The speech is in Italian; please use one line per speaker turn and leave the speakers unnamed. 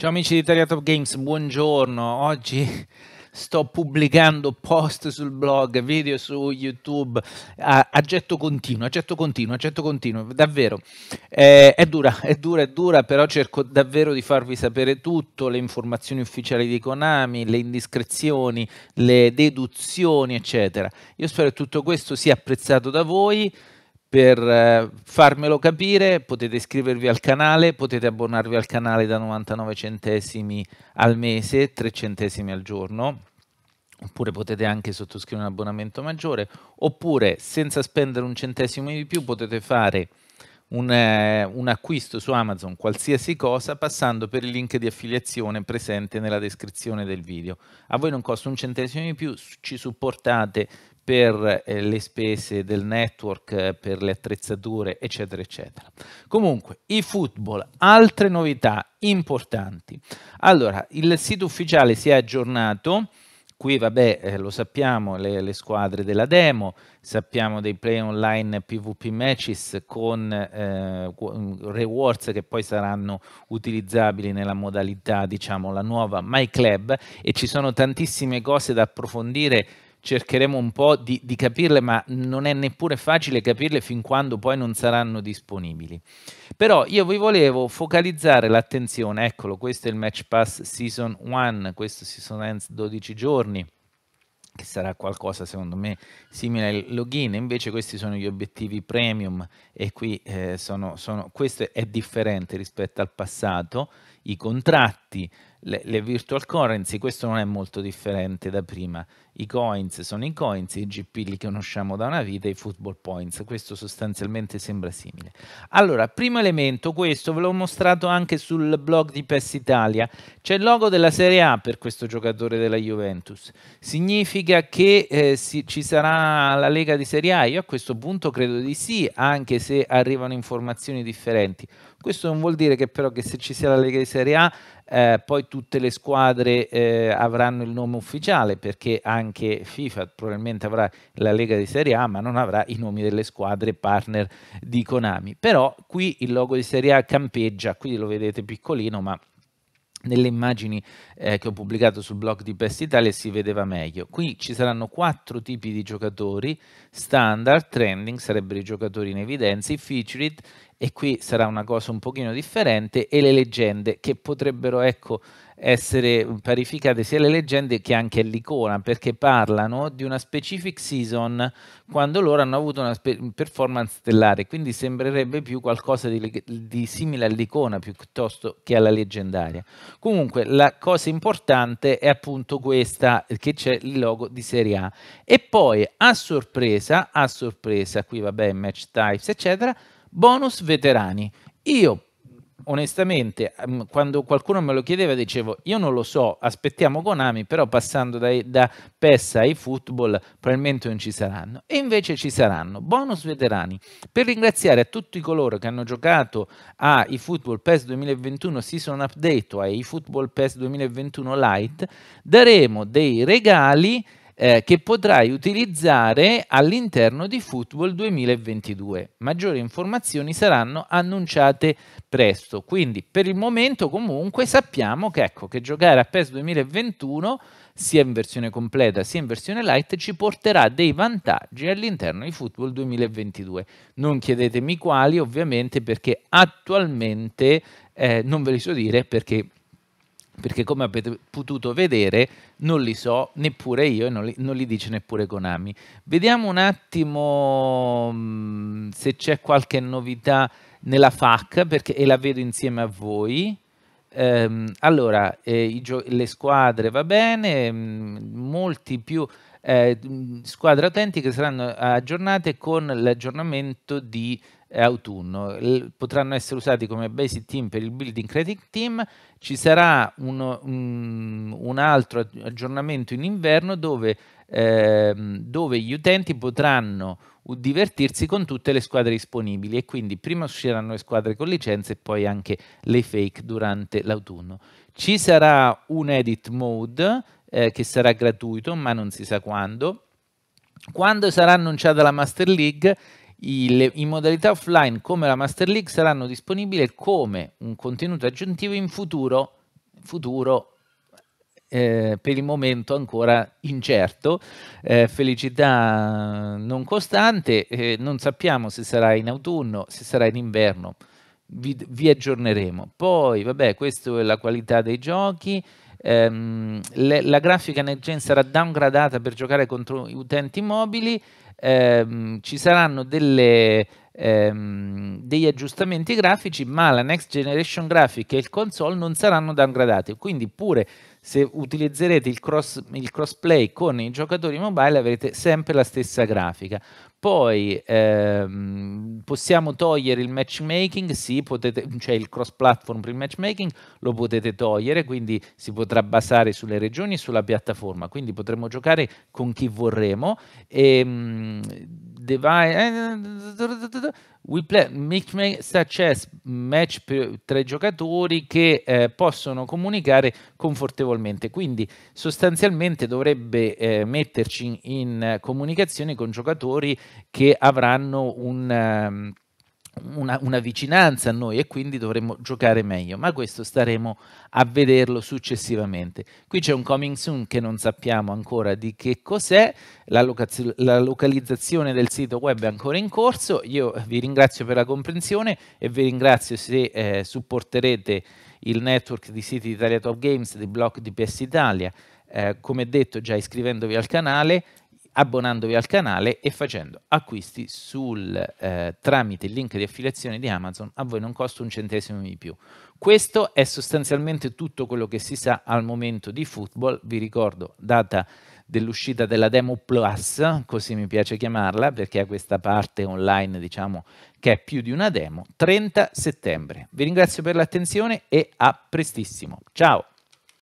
Ciao amici di Italia Top Games, buongiorno. Oggi sto pubblicando post sul blog, video su YouTube a, a getto continuo, a getto continuo, a getto continuo, davvero. Eh, è dura, è dura, è dura, però cerco davvero di farvi sapere tutto, le informazioni ufficiali di Konami, le indiscrezioni, le deduzioni, eccetera. Io spero che tutto questo sia apprezzato da voi per eh, farmelo capire potete iscrivervi al canale, potete abbonarvi al canale da 99 centesimi al mese, 3 centesimi al giorno, oppure potete anche sottoscrivere un abbonamento maggiore, oppure senza spendere un centesimo di più potete fare un, eh, un acquisto su Amazon, qualsiasi cosa, passando per il link di affiliazione presente nella descrizione del video. A voi non costa un centesimo di più, ci supportate per eh, le spese del network, eh, per le attrezzature, eccetera, eccetera. Comunque, i football, altre novità importanti. Allora, il sito ufficiale si è aggiornato, qui vabbè eh, lo sappiamo le, le, squadre della demo sappiamo dei play online pvp matches con eh, mm, rewards che poi saranno utilizzabili nella modalità diciamo la nuova MyClub, e ci sono tantissime cose da approfondire cercheremo un po' di, di, capirle, ma non è neppure facile capirle fin quando poi non saranno disponibili. Però io vi volevo focalizzare l'attenzione, eccolo, questo è il Match Pass Season 1, questo Season Ends 12 giorni, che sarà qualcosa secondo me simile al login, invece questi sono gli obiettivi premium e qui eh, sono, sono, questo è differente rispetto al passato, i contratti, le, le, virtual currency, questo non è molto differente da prima. I coins sono i coins, i GP li conosciamo da una vita, i football points, questo sostanzialmente sembra simile. Allora, primo elemento, questo ve l'ho mostrato anche sul blog di PES Italia, c'è il logo della Serie A per questo giocatore della Juventus, significa che eh, si, ci sarà la Lega di Serie A? Io a questo punto credo di sì, anche se arrivano informazioni differenti. Questo non vuol dire che però che se ci sia la Lega di Serie A, eh, poi tutte le squadre eh, avranno il nome ufficiale perché anche FIFA probabilmente avrà la Lega di Serie A, ma non avrà i nomi delle squadre partner di Konami. Però qui il logo di Serie A campeggia, qui lo vedete piccolino, ma nelle immagini eh, che ho pubblicato sul blog di Best Italia si vedeva meglio. Qui ci saranno quattro tipi di giocatori, standard, trending, sarebbero i giocatori in evidenza, i featured, e qui sarà una cosa un pochino differente, e le leggende che potrebbero ecco, essere parificate sia le leggende che anche l'icona, perché parlano di una specific season quando loro hanno avuto una performance stellare, quindi sembrerebbe più qualcosa di, di simile all'icona piuttosto che alla leggendaria. Comunque la cosa importante è appunto questa, che c'è il logo di Serie A. E poi a sorpresa, a sorpresa, qui vabbè match types eccetera, bonus veterani. Io onestamente, mm, quando qualcuno me lo chiedeva, dicevo io non lo so, aspettiamo Konami, però passando dai, da PES ai football probabilmente non ci saranno. E invece ci saranno. Bonus veterani. Per ringraziare a tutti coloro che hanno giocato a eFootball PES 2021 Season Update o a eFootball PES 2021 Lite, daremo dei regali eh, che potrai utilizzare all'interno di Football 2022. Maggiori informazioni saranno annunciate presto, quindi per il momento comunque sappiamo che, ecco, che giocare a PES 2021 sia in versione completa sia in versione light ci porterà dei vantaggi all'interno di Football 2022. Non chiedetemi quali ovviamente perché attualmente eh, non ve li so dire perché perché come avete potuto vedere non li so neppure io e non li, non li dice neppure Konami. Vediamo un attimo mh, mm, se c'è qualche novità nella FAC perché, e la vedo insieme a voi. Ehm, allora, eh, le squadre va bene, mh, mm, molti più eh, mm, squadre utenti che saranno aggiornate con l'aggiornamento di eh, autunno. potranno essere usati come basic team per il building credit team, ci sarà uno, um, un altro aggiornamento in inverno dove, eh, dove gli utenti potranno divertirsi con tutte le squadre disponibili e quindi prima usciranno le squadre con licenze e poi anche le fake durante l'autunno. Ci sarà un edit mode eh, che sarà gratuito, ma non si sa quando. Quando sarà annunciata la Master League, i, le, in modalità offline come la Master League saranno disponibili come un contenuto aggiuntivo in futuro, futuro eh, per il momento ancora incerto, eh, felicità non costante, eh, non sappiamo se sarà in autunno, se sarà in inverno, vi, vi aggiorneremo. Poi, vabbè, questa è la qualità dei giochi, ehm, le, la grafica nel gen sarà downgradata per giocare contro utenti mobili, ehm, ci saranno delle, ehm, degli aggiustamenti grafici, ma la next generation graphic e il console non saranno downgradati, quindi pure se utilizzerete il, cross, il crossplay con i giocatori mobile avrete sempre la stessa grafica. Poi ehm, possiamo togliere il matchmaking, sì, potete, cioè il cross platform per il matchmaking lo potete togliere, quindi si potrà basare sulle regioni e sulla piattaforma, quindi potremo giocare con chi vorremo. E, mh, We play match, match, match tra i giocatori che eh, possono comunicare confortevolmente notevolmente, quindi sostanzialmente dovrebbe eh, metterci in, in, eh, comunicazione con giocatori che avranno un... Ehm, una, una, vicinanza a noi e quindi dovremmo giocare meglio, ma questo staremo a vederlo successivamente. Qui c'è un coming soon che non sappiamo ancora di che cos'è, la, la, localizzazione del sito web è ancora in corso, io vi ringrazio per la comprensione e vi ringrazio se eh, supporterete il network di siti di Italia Top Games, di blog di PS Italia, eh, come detto già iscrivendovi al canale, abbonandovi al canale e facendo acquisti sul, eh, tramite il link di affiliazione di Amazon, a voi non costa un centesimo di più. Questo è sostanzialmente tutto quello che si sa al momento di football, vi ricordo data dell'uscita della demo plus, così mi piace chiamarla perché ha questa parte online diciamo che è più di una demo, 30 settembre. Vi ringrazio per l'attenzione e a prestissimo. Ciao!